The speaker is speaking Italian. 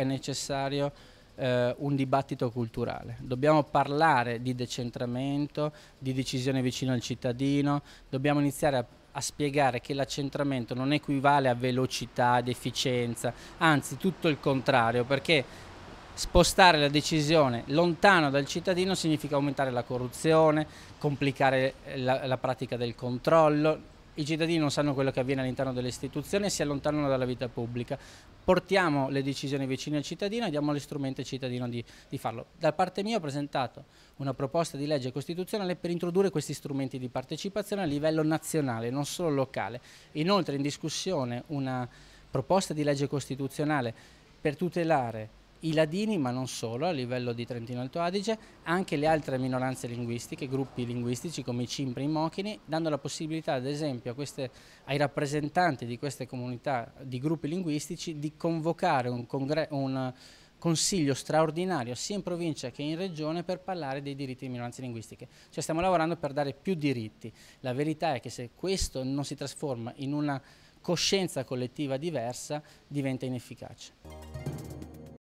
è necessario eh, un dibattito culturale. Dobbiamo parlare di decentramento, di decisione vicino al cittadino, dobbiamo iniziare a a spiegare che l'accentramento non equivale a velocità, ed efficienza, anzi tutto il contrario, perché spostare la decisione lontano dal cittadino significa aumentare la corruzione, complicare eh, la, la pratica del controllo, i cittadini non sanno quello che avviene all'interno delle istituzioni e si allontanano dalla vita pubblica. Portiamo le decisioni vicine al cittadino e diamo gli strumenti al cittadino di, di, farlo. Da parte mia ho presentato una proposta di legge costituzionale per introdurre questi strumenti di partecipazione a livello nazionale, non solo locale. Inoltre in discussione una proposta di legge costituzionale per tutelare i ladini, ma non solo, a livello di Trentino Alto Adige, anche le altre minoranze linguistiche, gruppi linguistici come i Cimpri e i Mochini, dando la possibilità ad esempio queste, ai rappresentanti di queste comunità, di gruppi linguistici, di convocare un, un consiglio straordinario sia in provincia che in regione per parlare dei diritti di minoranze linguistiche. Cioè stiamo lavorando per dare più diritti. La verità è che se questo non si trasforma in una coscienza collettiva diversa, diventa inefficace.